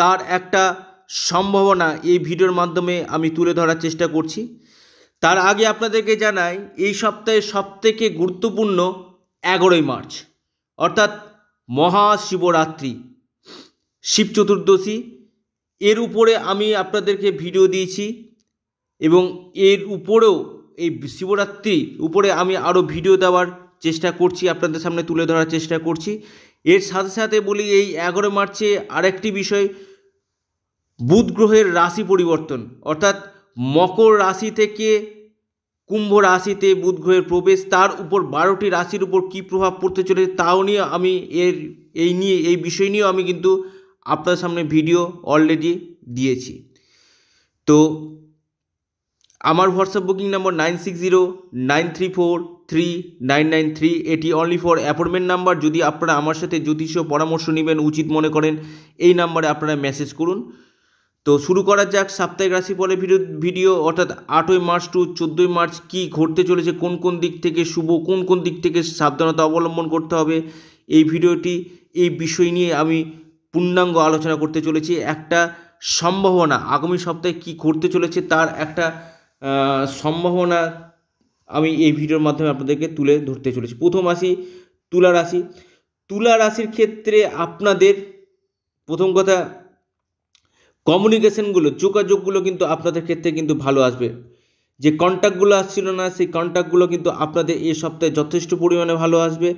তার একটা সম্ভাবনা এই ভিডিওর মাধ্যমে আমি তুলে ধরার চেষ্টা করছি তার আগে আপনাদেরকে জানাই এই সপ্তাহে সবথেকে গুরুত্বপূর্ণ এগারোই মার্চ অর্থাৎ মহাশিবরাত্রি শিব চতুর্দশী এর উপরে আমি আপনাদেরকে ভিডিও দিয়েছি এবং এর উপরেও এই শিবরাত্রি উপরে আমি আরও ভিডিও দেওয়ার চেষ্টা করছি আপনাদের সামনে তুলে ধরার চেষ্টা করছি এর সাথে সাথে বলি এই এগারো মার্চে আরেকটি বিষয় বুধ গ্রহের রাশি পরিবর্তন অর্থাৎ মকর রাশি থেকে কুম্ভ রাশিতে বুধ গ্রহের প্রবেশ তার উপর বারোটি রাশির উপর কী প্রভাব পড়তে চলেছে তাও নিয়ে আমি এর এই নিয়ে এই বিষয় নিয়েও আমি কিন্তু আপনার সামনে ভিডিও অলরেডি দিয়েছি তো আমার WhatsApp booking number nine six zero nine three four three nine nine three এটি অনলি ফর অ্যাপয়েন্টমেন্ট নাম্বার যদি আপনারা আমার সাথে জ্যোতিষীয় পরামর্শ নেবেন উচিত মনে করেন এই নাম্বারে আপনারা মেসেজ করুন তো শুরু করা যাক সাপ্তাহিক রাশিফলের ভিডিও ভিডিও অর্থাৎ আটই মার্চ টু চোদ্দোই মার্চ কি ঘটতে চলেছে কোন কোন দিক থেকে শুভ কোন কোন দিক থেকে সাবধানতা অবলম্বন করতে হবে এই ভিডিওটি এই বিষয় নিয়ে আমি পূর্ণাঙ্গ আলোচনা করতে চলেছি একটা সম্ভাবনা আগামী সপ্তাহে কি ঘটতে চলেছে তার একটা সম্ভাবনা আমি এই ভিডিওর মাধ্যমে আপনাদেরকে তুলে ধরতে চলেছি প্রথম আসি তুলা রাশি তুলা রাশির ক্ষেত্রে আপনাদের প্রথম কথা কমিউনিকেশনগুলো যোগাযোগগুলো কিন্তু আপনাদের ক্ষেত্রে কিন্তু ভালো আসবে যে কন্ট্যাক্টগুলো আসছিল না সেই কন্ট্যাক্টগুলো কিন্তু আপনাদের এই সপ্তাহে যথেষ্ট পরিমাণে ভালো আসবে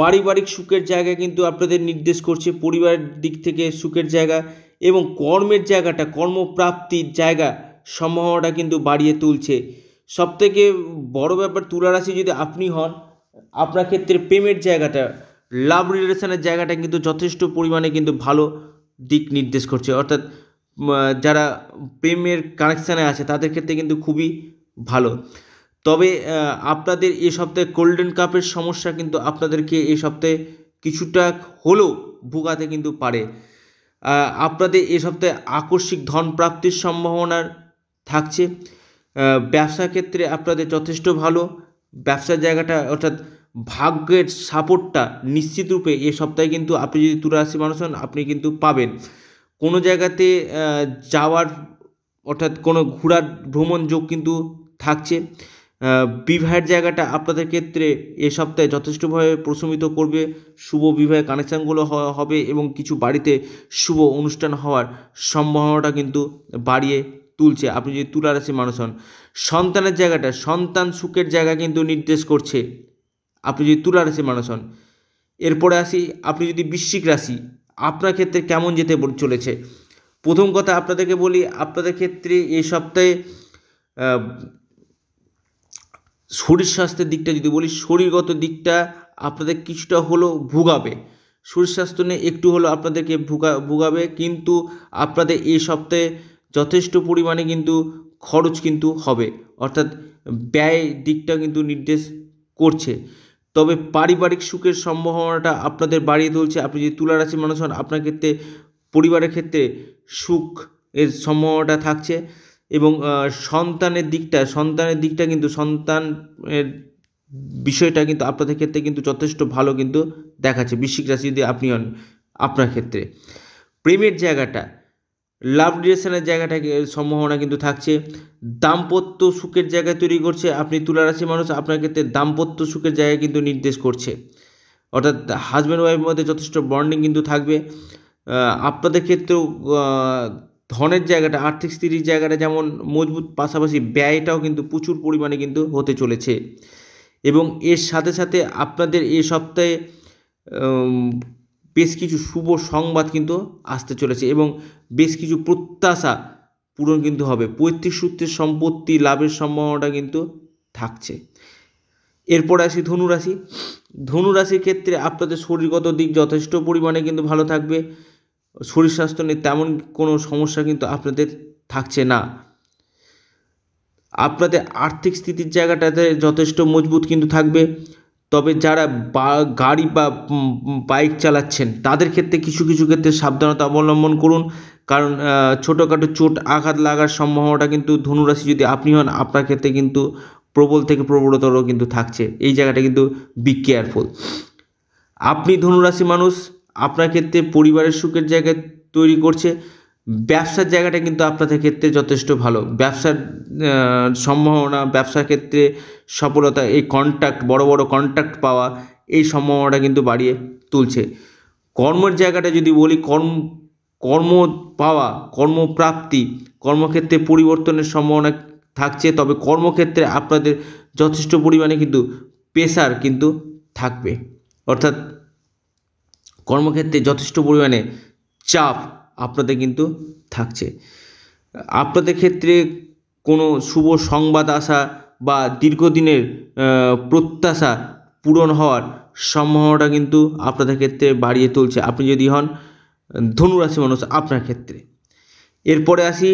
পারিবারিক সুখের জায়গা কিন্তু আপনাদের নির্দেশ করছে পরিবারের দিক থেকে সুখের জায়গা এবং কর্মের জায়গাটা কর্মপ্রাপ্তির জায়গা সম্ভাবনাটা কিন্তু বাড়িয়ে তুলছে সবথেকে বড় ব্যাপার তুলারাশি যদি আপনি হন আপনার ক্ষেত্রে প্রেমের জায়গাটা লাভ রিলেশনের জায়গাটা কিন্তু যথেষ্ট পরিমাণে কিন্তু ভালো দিক নির্দেশ করছে অর্থাৎ যারা প্রেমের কানেকশানে আছে তাদের ক্ষেত্রে কিন্তু খুবই ভালো তবে আপনাদের এ সপ্তাহে গোল্ডেন কাপের সমস্যা কিন্তু আপনাদেরকে এ সপ্তাহে কিছুটা হলেও ভোগাতে কিন্তু পারে আপনাদের এ সপ্তাহে আকস্মিক ধন প্রাপ্তির সম্ভাবনা থাকছে ব্যবসা ক্ষেত্রে আপনাদের যথেষ্ট ভালো ব্যবসার জায়গাটা অর্থাৎ ভাগ্যের সাপোর্টটা নিশ্চিতরূপে এ সপ্তাহে কিন্তু আপনি যদি তুলারাশি মানুষ হন আপনি কিন্তু পাবেন কোনো জায়গাতে যাওয়ার অর্থাৎ কোনো ঘোরার ভ্রমণ যোগ কিন্তু থাকছে বিবাহের জায়গাটা আপনাদের ক্ষেত্রে এ সপ্তাহে যথেষ্টভাবে প্রশমিত করবে শুভ বিবাহের কানেকশানগুলো হবে এবং কিছু বাড়িতে শুভ অনুষ্ঠান হওয়ার সম্ভাবনাটা কিন্তু বাড়িয়ে তুলছে আপনি যদি তুলারাশি মানুষ হন সন্তানের জায়গাটা সন্তান সুখের জায়গা কিন্তু নির্দেশ করছে আপনি যদি তুলা রাশির মানুষ হন এরপরে আসি আপনি যদি বৃশ্চিক রাশি আপনার ক্ষেত্রে কেমন যেতে চলেছে প্রথম কথা আপনাদেরকে বলি আপনাদের ক্ষেত্রে এই সপ্তাহে শরীর স্বাস্থ্যের দিকটা যদি বলি শরীরগত দিকটা আপনাদের কিছুটা হলো ভুগাবে শরীর স্বাস্থ্য নিয়ে একটু হলো আপনাদেরকে ভুগা ভুগাবে কিন্তু আপনাদের এই সপ্তাহে যথেষ্ট পরিমাণে কিন্তু খরচ কিন্তু হবে অর্থাৎ ব্যয় দিকটা কিন্তু নির্দেশ করছে তবে পারিবারিক সুখের সম্ভাবনাটা আপনাদের বাড়িয়ে তুলছে আপনি যদি তুলা রাশির মানুষ হন আপনার ক্ষেত্রে পরিবারের ক্ষেত্রে সুখ এর সম্ভাবনাটা থাকছে এবং সন্তানের দিকটা সন্তানের দিকটা কিন্তু সন্তানের বিষয়টা কিন্তু আপনাদের ক্ষেত্রে কিন্তু যথেষ্ট ভালো কিন্তু দেখাচ্ছে বৃশ্চিক রাশি যদি আপনি হন আপনার ক্ষেত্রে প্রেমের জায়গাটা লাভ ডিরেকশনের জায়গাটাকে সম্ভাবনা কিন্তু থাকছে দাম্পত্য সুখের জায়গায় তৈরি করছে আপনি তুলারাশি মানুষ আপনার ক্ষেত্রে দাম্পত্য সুখের জায়গায় কিন্তু নির্দেশ করছে অর্থাৎ হাজব্যান্ড ওয়াইফের মধ্যে যথেষ্ট বন্ডিং কিন্তু থাকবে আপনাদের ক্ষেত্রেও ধনের জায়গাটা আর্থিক স্থিতির জায়গাটা যেমন মজবুত পাশাপাশি ব্যয়টাও কিন্তু প্রচুর পরিমাণে কিন্তু হতে চলেছে এবং এর সাথে সাথে আপনাদের এ সপ্তাহে বেশ কিছু শুভ সংবাদ কিন্তু আসতে চলেছে এবং বেশ কিছু প্রত্যাশা পূরণ কিন্তু হবে পৈতৃক সূত্রের সম্পত্তি লাভের সম্ভাবনাটা কিন্তু থাকছে এরপর আসি ধনুরাশি ধনুরাশির ক্ষেত্রে আপনাদের শরীরগত দিক যথেষ্ট পরিমাণে কিন্তু ভালো থাকবে শরীর স্বাস্থ্য নিয়ে তেমন কোনো সমস্যা কিন্তু আপনাদের থাকছে না আপনাদের আর্থিক স্থিতির জায়গাটাতে যথেষ্ট মজবুত কিন্তু থাকবে তবে যারা বা গাড়ি বা বাইক চালাচ্ছেন তাদের ক্ষেত্রে কিছু কিছু ক্ষেত্রে সাবধানতা অবলম্বন করুন কারণ ছোটোখাটো চোট আঘাত লাগার সম্ভাবনাটা কিন্তু ধনুরাশি যদি আপনি হন আপনার ক্ষেত্রে কিন্তু প্রবল থেকে প্রবলতর কিন্তু থাকছে এই জায়গাটা কিন্তু বি কেয়ারফুল আপনি ধনুরাশি মানুষ আপনার ক্ষেত্রে পরিবারের সুখের জায়গায় তৈরি করছে ব্যবসার জায়গাটা কিন্তু আপনাদের ক্ষেত্রে যথেষ্ট ভালো ব্যবসার সম্ভাবনা ব্যবসার ক্ষেত্রে সফলতা এই কন্ট্যাক্ট বড় বড় কন্ট্যাক্ট পাওয়া এই সম্ভাবনাটা কিন্তু বাড়িয়ে তুলছে কর্মের জায়গাটা যদি বলি কর্ম কর্ম পাওয়া কর্মপ্রাপ্তি কর্মক্ষেত্রে পরিবর্তনের সম্ভাবনা থাকছে তবে কর্মক্ষেত্রে আপনাদের যথেষ্ট পরিমাণে কিন্তু প্রেশার কিন্তু থাকবে অর্থাৎ কর্মক্ষেত্রে যথেষ্ট পরিমাণে চাপ আপনাদের কিন্তু থাকছে আপনাদের ক্ষেত্রে কোনো শুভ সংবাদ আসা বা দীর্ঘদিনের প্রত্যাশা পূরণ হওয়ার সম্ভাবনাটা কিন্তু আপনাদের ক্ষেত্রে বাড়িয়ে তুলছে আপনি যদি হন ধনুরাশি মানুষ আপনার ক্ষেত্রে এরপরে আসি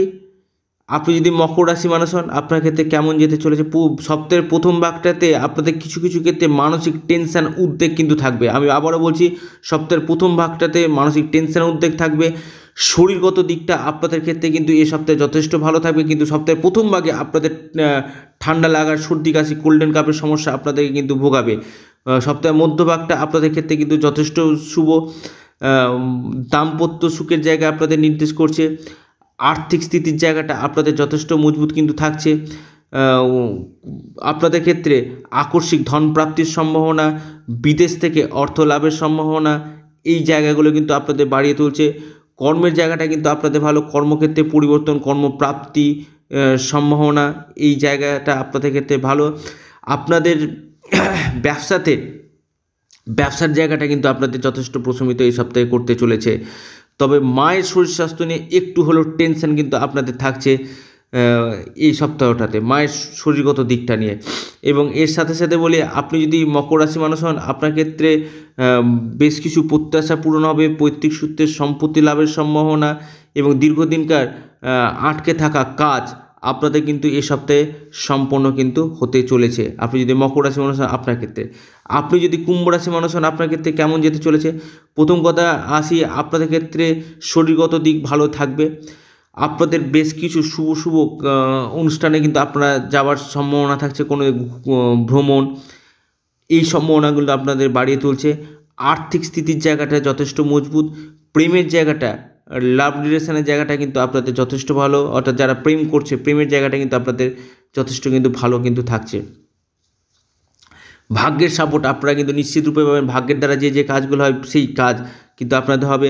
আপনি যদি মকর রাশি মানুষ হন আপনার ক্ষেত্রে কেমন যেতে চলেছে সপ্তাহের প্রথম ভাগটাতে আপনাদের কিছু কিছু ক্ষেত্রে মানসিক টেনশান উদ্বেগ কিন্তু থাকবে আমি আবারও বলছি সপ্তাহের প্রথম ভাগটাতে মানসিক টেনশান উদ্বেগ থাকবে শরীরগত দিকটা আপনাদের ক্ষেত্রে কিন্তু এ সপ্তাহে যথেষ্ট ভালো থাকবে কিন্তু সপ্তাহের প্রথম ভাগে আপনাদের ঠান্ডা লাগার সর্দি কাশি কোল্ডেন কাপের সমস্যা আপনাদেরকে কিন্তু ভোগাবে সপ্তাহের মধ্যভাগটা আপনাদের ক্ষেত্রে কিন্তু যথেষ্ট শুভ দাম্পত্য সুখের জায়গা আপনাদের নির্দেশ করছে আর্থিক স্থিতির জায়গাটা আপনাদের যথেষ্ট মজবুত কিন্তু থাকছে আপনাদের ক্ষেত্রে আকস্মিক ধন প্রাপ্তির সম্ভাবনা বিদেশ থেকে অর্থ লাভের সম্ভাবনা এই জায়গাগুলো কিন্তু আপনাদের বাড়িয়ে তুলছে কর্মের জায়গাটা কিন্তু আপনাদের ভালো কর্মক্ষেত্রে পরিবর্তন কর্মপ্রাপ্তি সম্ভাবনা এই জায়গাটা আপনাদের ক্ষেত্রে ভালো আপনাদের ব্যবসাতে ব্যবসার জায়গাটা কিন্তু আপনাদের যথেষ্ট প্রশমিত এই সপ্তাহে করতে চলেছে তবে মায়ের শরীর স্বাস্থ্য নিয়ে একটু হলেও টেনশন কিন্তু আপনাদের থাকছে এই সপ্তাহটাতে মায়ের শরীরগত দিকটা নিয়ে এবং এর সাথে সাথে বলি আপনি যদি মকর রাশি মানুষ হন আপনার ক্ষেত্রে বেশ কিছু প্রত্যাশা পূরণ হবে পৈতৃক সূত্রের সম্পত্তি লাভের সম্ভাবনা এবং দীর্ঘদিনকার আটকে থাকা কাজ আপনাদের কিন্তু এ সপ্তাহে সম্পন্ন কিন্তু হতে চলেছে আপনি যদি মকর রাশি মানুষ হন আপনার ক্ষেত্রে আপনি যদি কুম্ভ রাশি মানুষ হন আপনার ক্ষেত্রে কেমন যেতে চলেছে প্রথম কথা আসি আপনাদের ক্ষেত্রে শরীরগত দিক ভালো থাকবে আপনাদের বেশ কিছু শুভ শুভ অনুষ্ঠানে কিন্তু আপনারা যাওয়ার সম্ভাবনা থাকছে কোনো ভ্রমণ এই সম্ভাবনাগুলো আপনাদের বাড়িয়ে তুলছে আর্থিক স্থিতির জায়গাটা যথেষ্ট মজবুত প্রেমের জায়গাটা লাভ রিলেশনের জায়গাটা কিন্তু আপনাদের যথেষ্ট ভালো অর্থাৎ যারা প্রেম করছে প্রেমের জায়গাটা কিন্তু আপনাদের যথেষ্ট কিন্তু ভালো কিন্তু থাকছে ভাগ্যের সাপোর্ট আপনারা কিন্তু নিশ্চিত রূপে পাবেন ভাগ্যের দ্বারা যে যে কাজগুলো হয় সেই কাজ কিন্তু আপনাদের হবে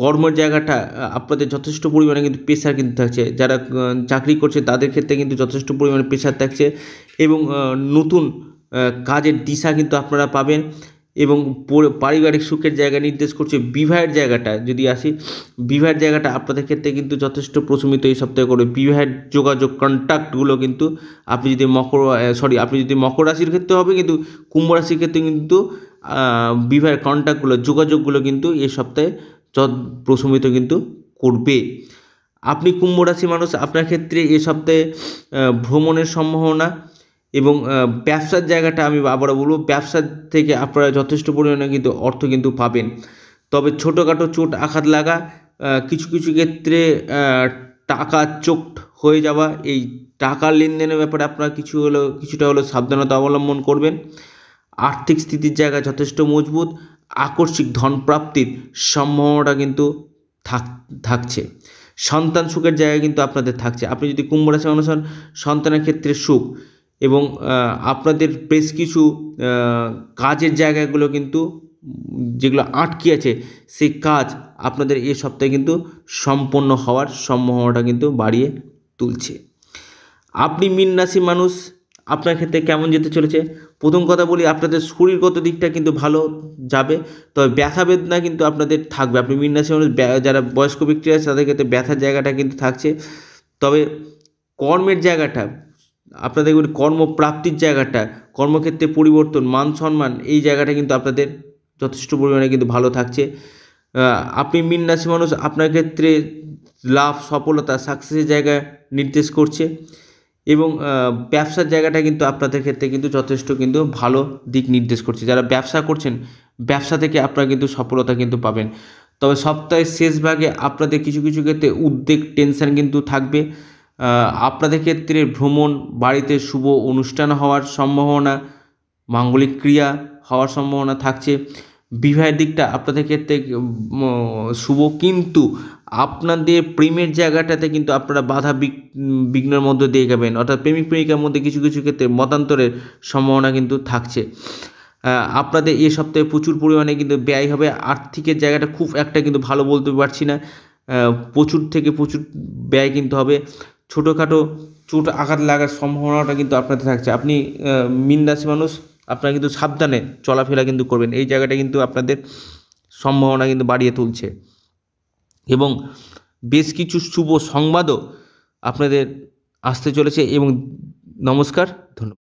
কর্মের জায়গাটা আপনাদের যথেষ্ট পরিমাণে কিন্তু প্রেশার কিন্তু থাকছে যারা চাকরি করছে তাদের ক্ষেত্রে কিন্তু যথেষ্ট পরিমাণে প্রেশার থাকছে এবং নতুন কাজের দিশা কিন্তু আপনারা পাবেন এবং পারিবারিক সুখের জায়গা নির্দেশ করছে বিবাহের জায়গাটা যদি আসি বিবাহের জায়গাটা আপনাদের ক্ষেত্রে কিন্তু যথেষ্ট প্রশমিত এই সপ্তাহে করবে বিবাহের যোগাযোগ কন্ট্যাক্টগুলো কিন্তু আপনি যদি মকর সরি আপনি যদি মকর রাশির ক্ষেত্রে হবে কিন্তু কুম্ভ রাশির ক্ষেত্রে কিন্তু বিবাহের কন্ট্যাক্টগুলো যোগাযোগগুলো কিন্তু এই সপ্তাহে প্রশমিত কিন্তু করবে আপনি কুম্ভ রাশি মানুষ আপনার ক্ষেত্রে এ সপ্তাহে ভ্রমণের সম্ভাবনা এবং ব্যবসার জায়গাটা আমি আবারও বলব ব্যবসার থেকে আপনারা যথেষ্ট পরিমাণে কিন্তু অর্থ কিন্তু পাবেন তবে ছোটোখাটো চোট আঘাত লাগা কিছু কিছু ক্ষেত্রে টাকা চোট হয়ে যাওয়া এই টাকা লেনদেনের ব্যাপারে আপনারা কিছু হলো কিছুটা হলো সাবধানতা অবলম্বন করবেন আর্থিক স্থিতির জায়গা যথেষ্ট মজবুত আকস্মিক ধনপ্রাপ্তির সম্ভাবনাটা কিন্তু থাক থাকছে সন্তান সুখের জায়গা কিন্তু আপনাদের থাকছে আপনি যদি কুম্ভ রাশি হন সন্তানের ক্ষেত্রে সুখ এবং আপনাদের বেশ কিছু কাজের জায়গাগুলো কিন্তু যেগুলো আটকে আছে সেই কাজ আপনাদের এ সপ্তাহে কিন্তু সম্পন্ন হওয়ার সম্ভাবনাটা কিন্তু বাড়িয়ে তুলছে আপনি মিন রাশি মানুষ আপনার ক্ষেত্রে কেমন যেতে চলেছে প্রথম কথা বলি আপনাদের শরীরগত দিকটা কিন্তু ভালো যাবে তবে ব্যথা বেদনা কিন্তু আপনাদের থাকবে আপনি মানুষ যারা বয়স্ক ব্যক্তি আছে তাদের ক্ষেত্রে ব্যথার জায়গাটা কিন্তু থাকছে তবে কর্মের জায়গাটা আপনাদের কর্মপ্রাপ্তির জায়গাটা কর্মক্ষেত্রে পরিবর্তন মান সম্মান এই জায়গাটা কিন্তু আপনাদের যথেষ্ট পরিমাণে কিন্তু ভালো থাকছে আপনি মিন রাশি মানুষ আপনার ক্ষেত্রে লাভ সফলতা সাকসেসের জায়গা নির্দেশ করছে এবং ব্যবসার জায়গাটা কিন্তু আপনাদের ক্ষেত্রে কিন্তু যথেষ্ট কিন্তু ভালো দিক নির্দেশ করছে যারা ব্যবসা করছেন ব্যবসা থেকে আপনারা কিন্তু সফলতা কিন্তু পাবেন তবে সপ্তাহের শেষ ভাগে আপনাদের কিছু কিছু ক্ষেত্রে উদ্বেগ টেনশান কিন্তু থাকবে আপনাদের ক্ষেত্রে ভ্রমণ বাড়িতে শুভ অনুষ্ঠান হওয়ার সম্ভাবনা মাঙ্গলিক ক্রিয়া হওয়ার সম্ভাবনা থাকছে বিবাহের দিকটা আপনাদের ক্ষেত্রে শুভ কিন্তু আপনাদের প্রেমের জায়গাটাতে কিন্তু আপনারা বাধা বিঘ্নের মধ্যে দিয়ে যাবেন অর্থাৎ প্রেমিক প্রেমিকার মধ্যে কিছু কিছু ক্ষেত্রে মতান্তরের সম্ভাবনা কিন্তু থাকছে আপনাদের এ সপ্তাহে প্রচুর পরিমাণে কিন্তু ব্যয় হবে আর্থিকের জায়গাটা খুব একটা কিন্তু ভালো বলতে পারছি না প্রচুর থেকে প্রচুর ব্যয় কিন্তু হবে ছোটোখাটো চোট আঘাত লাগার সম্ভাবনাটা কিন্তু আপনাদের থাকছে আপনি মিন রাশি মানুষ আপনারা কিন্তু সাবধানে চলাফেরা কিন্তু করবেন এই জায়গাটা কিন্তু আপনাদের সম্ভাবনা কিন্তু বাড়িয়ে তুলছে এবং বেশ কিছু শুভ সংবাদও আপনাদের আসতে চলেছে এবং নমস্কার ধন্যবাদ